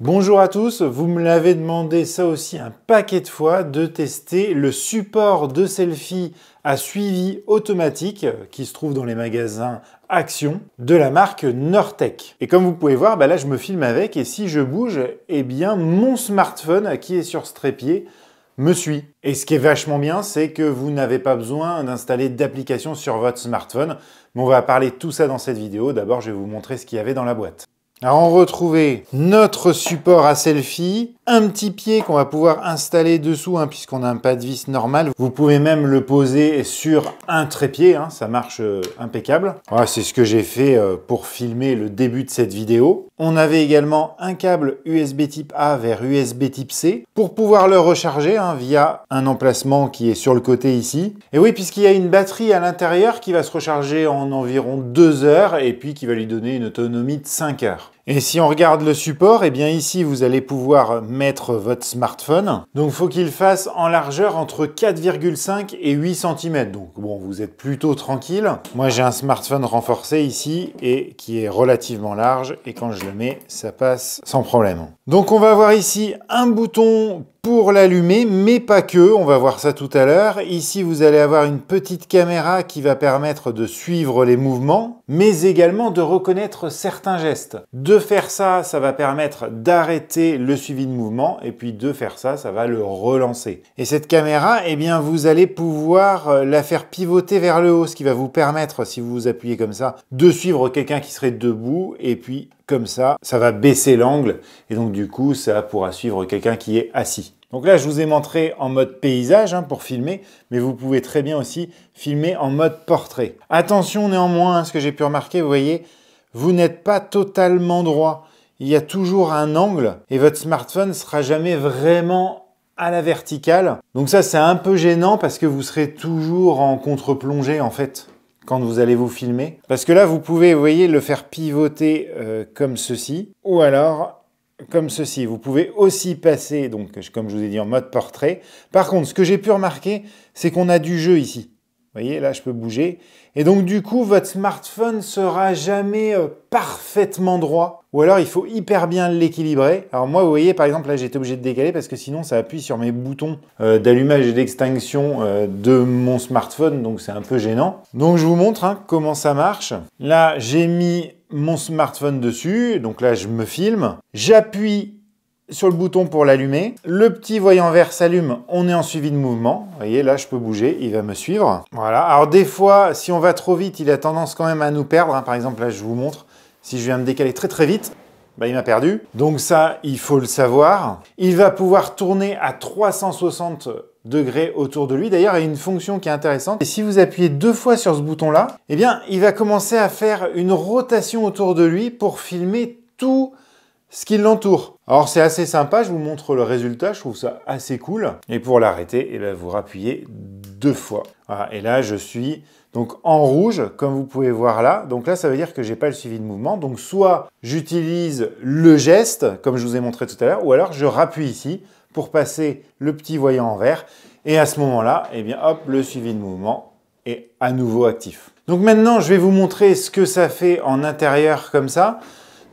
Bonjour à tous, vous me l'avez demandé ça aussi un paquet de fois de tester le support de selfie à suivi automatique euh, qui se trouve dans les magasins Action de la marque Nortec. Et comme vous pouvez voir, bah là je me filme avec et si je bouge, eh bien mon smartphone qui est sur ce trépied me suit. Et ce qui est vachement bien, c'est que vous n'avez pas besoin d'installer d'application sur votre smartphone. Mais on va parler de tout ça dans cette vidéo. D'abord, je vais vous montrer ce qu'il y avait dans la boîte. Alors on retrouvait notre support à selfie, un petit pied qu'on va pouvoir installer dessous hein, puisqu'on a un pas de vis normal. Vous pouvez même le poser sur un trépied, hein, ça marche euh, impeccable. Ah, c'est ce que j'ai fait euh, pour filmer le début de cette vidéo. On avait également un câble USB type A vers USB type C pour pouvoir le recharger hein, via un emplacement qui est sur le côté ici. Et oui, puisqu'il y a une batterie à l'intérieur qui va se recharger en environ 2 heures et puis qui va lui donner une autonomie de 5 heures. Et si on regarde le support, et eh bien ici vous allez pouvoir mettre votre smartphone. Donc faut qu'il fasse en largeur entre 4,5 et 8 cm. Donc bon, vous êtes plutôt tranquille. Moi j'ai un smartphone renforcé ici et qui est relativement large et quand je le mets, ça passe sans problème. Donc on va avoir ici un bouton pour l'allumer, mais pas que, on va voir ça tout à l'heure. Ici, vous allez avoir une petite caméra qui va permettre de suivre les mouvements, mais également de reconnaître certains gestes. De faire ça, ça va permettre d'arrêter le suivi de mouvement, et puis de faire ça, ça va le relancer. Et cette caméra, eh bien, vous allez pouvoir euh, la faire pivoter vers le haut, ce qui va vous permettre, si vous vous appuyez comme ça, de suivre quelqu'un qui serait debout, et puis comme ça, ça va baisser l'angle, et donc du coup, ça pourra suivre quelqu'un qui est assis. Donc là, je vous ai montré en mode paysage hein, pour filmer, mais vous pouvez très bien aussi filmer en mode portrait. Attention néanmoins à ce que j'ai pu remarquer, vous voyez, vous n'êtes pas totalement droit. Il y a toujours un angle et votre smartphone ne sera jamais vraiment à la verticale. Donc ça, c'est un peu gênant parce que vous serez toujours en contre-plongée en fait quand vous allez vous filmer. Parce que là, vous pouvez, vous voyez, le faire pivoter euh, comme ceci ou alors comme ceci. Vous pouvez aussi passer, donc, comme je vous ai dit, en mode portrait. Par contre, ce que j'ai pu remarquer, c'est qu'on a du jeu ici. Vous voyez, là, je peux bouger. Et donc, du coup, votre smartphone sera jamais euh, parfaitement droit. Ou alors, il faut hyper bien l'équilibrer. Alors moi, vous voyez, par exemple, là, j'ai été obligé de décaler parce que sinon, ça appuie sur mes boutons euh, d'allumage et d'extinction euh, de mon smartphone. Donc, c'est un peu gênant. Donc, je vous montre hein, comment ça marche. Là, j'ai mis mon smartphone dessus. Donc là, je me filme. J'appuie sur le bouton pour l'allumer. Le petit voyant vert s'allume, on est en suivi de mouvement. Vous voyez, là, je peux bouger, il va me suivre. Voilà, alors des fois, si on va trop vite, il a tendance quand même à nous perdre. Hein. Par exemple, là, je vous montre, si je viens me décaler très très vite, bah, il m'a perdu. Donc ça, il faut le savoir. Il va pouvoir tourner à 360 degrés autour de lui. D'ailleurs, il y a une fonction qui est intéressante. Et si vous appuyez deux fois sur ce bouton-là, eh bien, il va commencer à faire une rotation autour de lui pour filmer tout ce qui l'entoure. Alors c'est assez sympa, je vous montre le résultat, je trouve ça assez cool. Et pour l'arrêter, eh ben, vous rappuyez deux fois. et là je suis donc en rouge, comme vous pouvez voir là. Donc là ça veut dire que je n'ai pas le suivi de mouvement. Donc soit j'utilise le geste, comme je vous ai montré tout à l'heure, ou alors je rappuie ici pour passer le petit voyant en vert. Et à ce moment-là, eh bien hop, le suivi de mouvement est à nouveau actif. Donc maintenant, je vais vous montrer ce que ça fait en intérieur comme ça.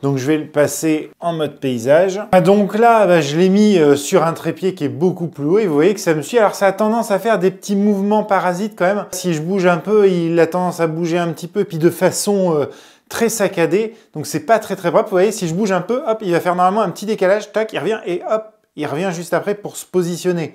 Donc je vais le passer en mode paysage. Ah, donc là, bah, je l'ai mis euh, sur un trépied qui est beaucoup plus haut et vous voyez que ça me suit. Alors ça a tendance à faire des petits mouvements parasites quand même. Si je bouge un peu, il a tendance à bouger un petit peu, puis de façon... Euh, très saccadée, donc c'est pas très très propre. Vous voyez, si je bouge un peu, hop, il va faire normalement un petit décalage, tac, il revient et hop, il revient juste après pour se positionner.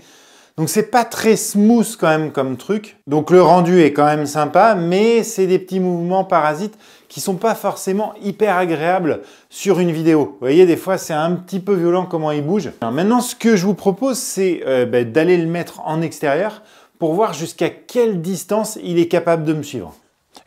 Donc c'est pas très smooth quand même comme truc. Donc le rendu est quand même sympa, mais c'est des petits mouvements parasites qui sont pas forcément hyper agréables sur une vidéo. Vous voyez, des fois c'est un petit peu violent comment il bouge. maintenant, ce que je vous propose, c'est euh, ben, d'aller le mettre en extérieur pour voir jusqu'à quelle distance il est capable de me suivre.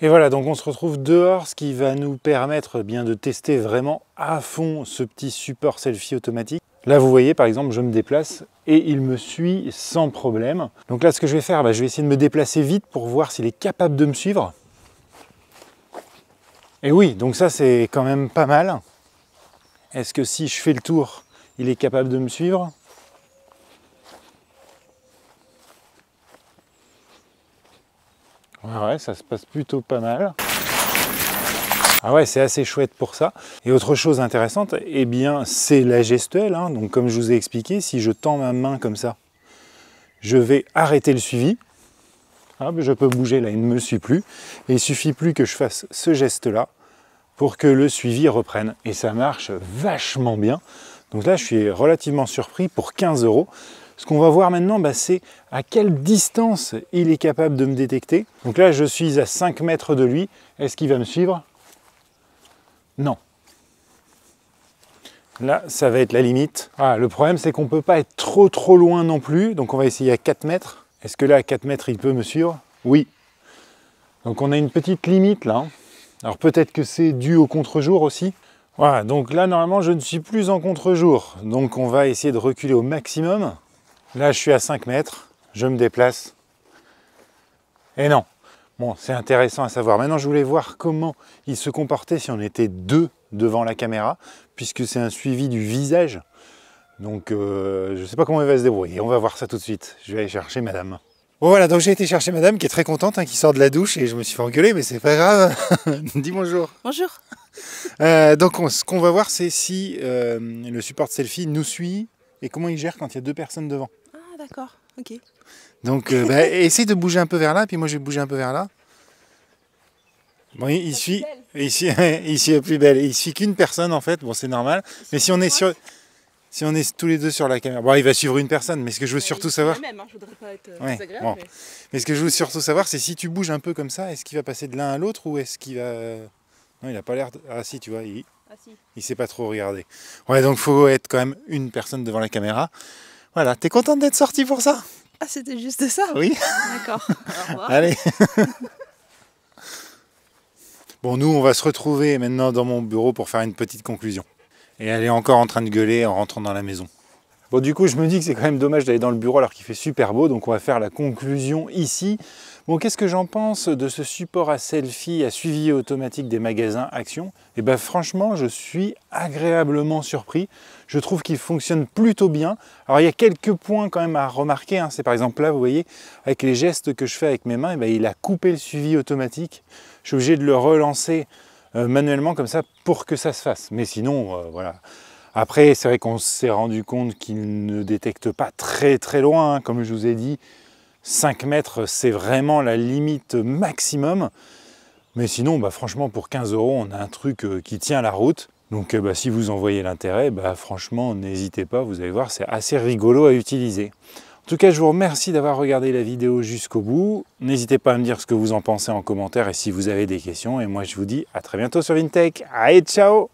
Et voilà, donc on se retrouve dehors, ce qui va nous permettre bien de tester vraiment à fond ce petit support selfie automatique. Là, vous voyez, par exemple, je me déplace et il me suit sans problème. Donc là, ce que je vais faire, bah, je vais essayer de me déplacer vite pour voir s'il est capable de me suivre. Et oui, donc ça, c'est quand même pas mal. Est-ce que si je fais le tour, il est capable de me suivre Ah ouais, ça se passe plutôt pas mal. Ah ouais, c'est assez chouette pour ça. Et autre chose intéressante, eh bien, c'est la gestuelle. Hein. Donc, comme je vous ai expliqué, si je tends ma main comme ça, je vais arrêter le suivi. Ah, je peux bouger là, il ne me suit plus. Et il suffit plus que je fasse ce geste-là pour que le suivi reprenne. Et ça marche vachement bien. Donc là, je suis relativement surpris pour 15 euros. Ce qu'on va voir maintenant, bah, c'est à quelle distance il est capable de me détecter. Donc là, je suis à 5 mètres de lui. Est-ce qu'il va me suivre Non. Là, ça va être la limite. Ah, le problème, c'est qu'on ne peut pas être trop trop loin non plus. Donc on va essayer à 4 mètres. Est-ce que là, à 4 mètres, il peut me suivre Oui. Donc on a une petite limite là. Hein. Alors peut-être que c'est dû au contre-jour aussi. Voilà, donc là, normalement, je ne suis plus en contre-jour. Donc on va essayer de reculer au maximum. Là, je suis à 5 mètres, je me déplace. Et non. Bon, c'est intéressant à savoir. Maintenant, je voulais voir comment il se comportait si on était deux devant la caméra, puisque c'est un suivi du visage. Donc, euh, je ne sais pas comment il va se débrouiller. On va voir ça tout de suite. Je vais aller chercher madame. Bon voilà, donc j'ai été chercher madame qui est très contente, hein, qui sort de la douche et je me suis fait engueuler, mais c'est pas grave. Dis bonjour. Bonjour. Euh, donc ce qu'on va voir, c'est si euh, le support selfie nous suit et comment il gère quand il y a deux personnes devant d'accord, ok. Donc, euh, bah, essaye de bouger un peu vers là, puis moi je vais bouger un peu vers là. Bon, il suit... ici, ici est plus belle. Il suffit qu'une personne en fait, bon c'est normal. Mais si on est sur, si on est tous les deux sur la caméra, bon il va suivre une personne. Mais ce que je veux bah, surtout savoir, hein, euh, mais... ce que je veux surtout savoir, c'est si tu bouges un peu comme ça, est-ce qu'il va passer de l'un à l'autre ou est-ce qu'il va, non il n'a pas l'air, ah si tu vois, il, ah, il sait pas trop regarder. Ouais donc faut être quand même une personne devant la caméra. Voilà, t'es contente d'être sortie pour ça Ah, c'était juste ça Oui. D'accord. Au revoir. Allez. bon, nous, on va se retrouver maintenant dans mon bureau pour faire une petite conclusion. Et elle est encore en train de gueuler en rentrant dans la maison. Bon, du coup, je me dis que c'est quand même dommage d'aller dans le bureau alors qu'il fait super beau, donc on va faire la conclusion ici. Bon, qu'est-ce que j'en pense de ce support à selfie, à suivi automatique des magasins Action Eh bien, franchement, je suis agréablement surpris. Je trouve qu'il fonctionne plutôt bien. Alors, il y a quelques points quand même à remarquer. Hein. C'est par exemple là, vous voyez, avec les gestes que je fais avec mes mains, eh ben, il a coupé le suivi automatique. Je suis obligé de le relancer euh, manuellement comme ça pour que ça se fasse. Mais sinon, euh, voilà. Après, c'est vrai qu'on s'est rendu compte qu'il ne détecte pas très très loin. Hein. Comme je vous ai dit, 5 mètres, c'est vraiment la limite maximum. Mais sinon, bah, franchement, pour 15 euros, on a un truc euh, qui tient la route. Donc euh, bah, si vous en voyez l'intérêt, bah, franchement, n'hésitez pas, vous allez voir, c'est assez rigolo à utiliser. En tout cas, je vous remercie d'avoir regardé la vidéo jusqu'au bout. N'hésitez pas à me dire ce que vous en pensez en commentaire et si vous avez des questions. Et moi, je vous dis à très bientôt sur Vintech. Allez, ciao